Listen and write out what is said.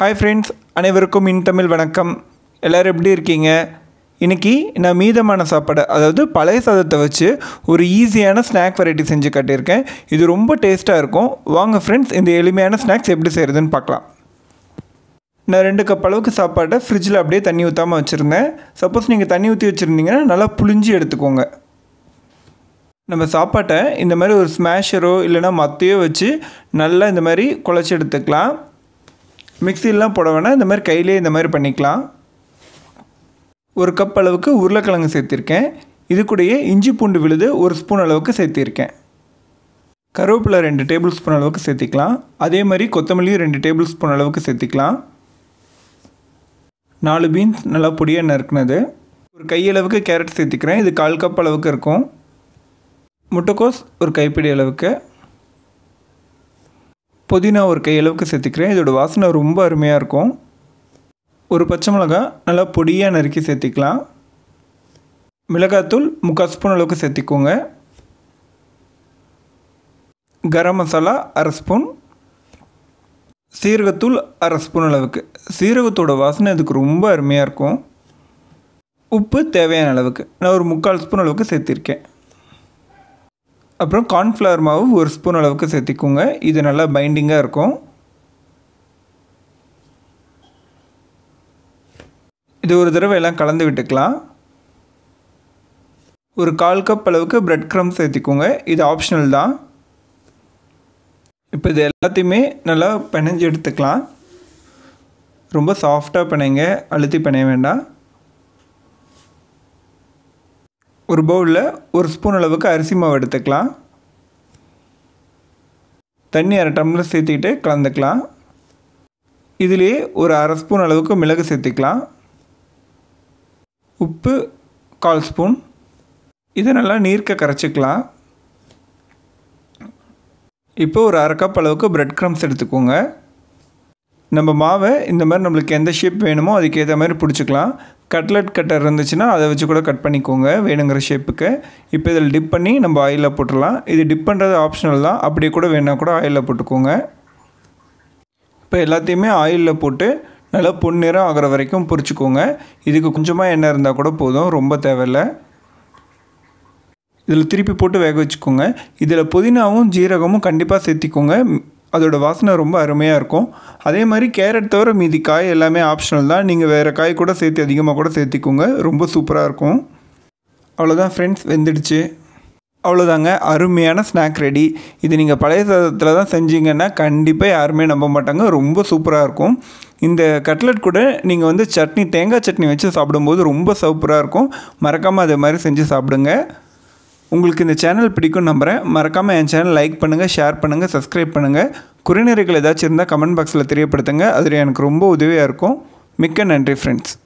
hi friends அனைவருக்கும் தமிழ் வணக்கம் எல்லோரும் எப்படி இருக்கீங்க இன்றைக்கி நான் மீதமான சாப்பாடு அதாவது பழைய சாதத்தை வச்சு ஒரு ஈஸியான ஸ்நாக் வெரைட்டி செஞ்சு கட்டியிருக்கேன் இது ரொம்ப டேஸ்ட்டாக இருக்கும் வாங்க ஃப்ரெண்ட்ஸ் இந்த எளிமையான ஸ்நாக்ஸ் எப்படி செய்கிறதுன்னு பார்க்கலாம் நான் ரெண்டு கப் அளவுக்கு சாப்பாட்டை ஃப்ரிட்ஜில் அப்படியே தண்ணி ஊற்றாமல் வச்சுருந்தேன் சப்போஸ் நீங்கள் தண்ணி ஊற்றி வச்சுருந்தீங்கன்னா நல்லா புழிஞ்சு எடுத்துக்கோங்க நம்ம சாப்பாட்டை இந்த மாதிரி ஒரு ஸ்மேஷரோ இல்லைனா மத்தையோ வச்சு நல்லா இந்த மாதிரி குழச்சி எடுத்துக்கலாம் மிக்சிலாம் போட வேணால் இந்த மாதிரி கையிலே இந்த மாதிரி பண்ணிக்கலாம் ஒரு கப் அளவுக்கு உருளைக்கிழங்கு சேர்த்திருக்கேன் இது கூடயே இஞ்சி பூண்டு விழுது ஒரு ஸ்பூன் அளவுக்கு சேர்த்திருக்கேன் கருவேப்பிலை ரெண்டு டேபிள் ஸ்பூன் அளவுக்கு சேர்த்திக்கலாம் அதே மாதிரி கொத்தமல்லியும் ரெண்டு டேபிள் ஸ்பூன் அளவுக்கு சேர்த்திக்கலாம் நாலு பீன்ஸ் நல்லா பொடியாக நறுக்குனது ஒரு கையளவுக்கு கேரட் சேர்த்திக்கிறேன் இது கால் கப் அளவுக்கு இருக்கும் முட்டைக்கோஸ் ஒரு கைப்பிடி அளவுக்கு புதினா ஒரு கையளவுக்கு சேர்த்துக்கிறேன் இதோட வாசனை ரொம்ப அருமையாக இருக்கும் ஒரு பச்சை மிளகா நல்லா பொடியாக நறுக்கி சேர்த்திக்கலாம் மிளகாத்தூள் முக்கால் ஸ்பூன் அளவுக்கு சேர்த்திக்கோங்க கரம் மசாலா அரை ஸ்பூன் சீரகத்தூள் அரை ஸ்பூன் அளவுக்கு சீரகத்தோட வாசனை இதுக்கு ரொம்ப அருமையாக இருக்கும் உப்பு தேவையான அளவுக்கு நான் ஒரு முக்கால் ஸ்பூன் அளவுக்கு சேர்த்திருக்கேன் அப்புறம் கார்ன்ஃப்ளவர் மாவு ஒரு ஸ்பூன் அளவுக்கு சேர்த்திக்கோங்க இது நல்லா பைண்டிங்காக இருக்கும் இது ஒரு தடவை எல்லாம் கலந்து விட்டுக்கலாம் ஒரு கால் கப் அளவுக்கு ப்ரெட் க்ரம் சேர்த்திக்கோங்க இது ஆப்ஷனல் தான் இப்போ இது எல்லாத்தையுமே நல்லா பிணைஞ்சு எடுத்துக்கலாம் ரொம்ப சாஃப்டாக பிணைங்க அழுத்தி பிணைய வேண்டாம் ஒரு பவுலில் ஒரு ஸ்பூன் அளவுக்கு அரிசி மாவு எடுத்துக்கலாம் தண்ணி அரை டம்ளர் சேர்த்துக்கிட்டு கலந்துக்கலாம் இதிலே ஒரு அரை ஸ்பூன் அளவுக்கு மிளகு சேர்த்துக்கலாம் உப்பு கால் ஸ்பூன் இதை நல்லா நீர்க்க கரைச்சிக்கலாம் இப்போ ஒரு அரை கப் அளவுக்கு ப்ரெட் க்ரம்ஸ் எடுத்துக்கோங்க நம்ம மாவை இந்த மாதிரி நம்மளுக்கு எந்த ஷேப் வேணுமோ அதுக்கேற்ற மாதிரி பிடிச்சிக்கலாம் கட்லெட் கட்டர் இருந்துச்சுன்னா அதை வச்சு கூட கட் பண்ணிக்கோங்க வேணுங்கிற ஷேப்புக்கு இப்போ இதில் டிப் பண்ணி நம்ம ஆயிலில் போட்டுடலாம் இது டிப் பண்ணுறது ஆப்ஷனல் தான் அப்படியே கூட வேணால் கூட ஆயிலில் போட்டுக்கோங்க இப்போ எல்லாத்தையுமே ஆயிலில் போட்டு நல்லா பொன்னிறம் ஆகிற வரைக்கும் பொறிச்சிக்கோங்க இதுக்கு கொஞ்சமாக எண்ணெய் இருந்தால் கூட போதும் ரொம்ப தேவையில்லை இதில் திருப்பி போட்டு வேக வச்சுக்கோங்க இதில் புதினாவும் ஜீரகமும் கண்டிப்பாக சேர்த்திக்கோங்க அதோட வாசனை ரொம்ப அருமையாக இருக்கும் அதே மாதிரி கேரட் தவிர மீதி காய் எல்லாமே ஆப்ஷனல் தான் நீங்கள் வேறு காய் கூட சேர்த்து அதிகமாக கூட சேர்த்திக்கோங்க ரொம்ப சூப்பராக இருக்கும் அவ்வளோதான் ஃப்ரெண்ட்ஸ் வெந்துடுச்சு அவ்வளோதாங்க அருமையான ஸ்நாக் ரெடி இது நீங்கள் பழைய சாதத்தில் தான் செஞ்சீங்கன்னா கண்டிப்பாக யாருமே நம்ப மாட்டாங்க ரொம்ப சூப்பராக இருக்கும் இந்த கட்லட் கூட நீங்கள் வந்து சட்னி தேங்காய் சட்னி வச்சு சாப்பிடும்போது ரொம்ப சூப்பராக இருக்கும் மறக்காமல் அதே மாதிரி செஞ்சு சாப்பிடுங்க உங்களுக்கு இந்த சேனல் பிடிக்கும் நம்புகிறேன் மறக்காமல் என் சேனல் லைக் பண்ணுங்கள் ஷேர் பண்ணுங்கள் சப்ஸ்கிரைப் பண்ணுங்கள் குறிநெறிகள் ஏதாச்சும் இருந்தால் கமெண்ட் பாக்ஸில் தெரியப்படுத்துங்க அதில் எனக்கு ரொம்ப உதவியாக இருக்கும் மிக்க நன்றி ஃப்ரெண்ட்ஸ்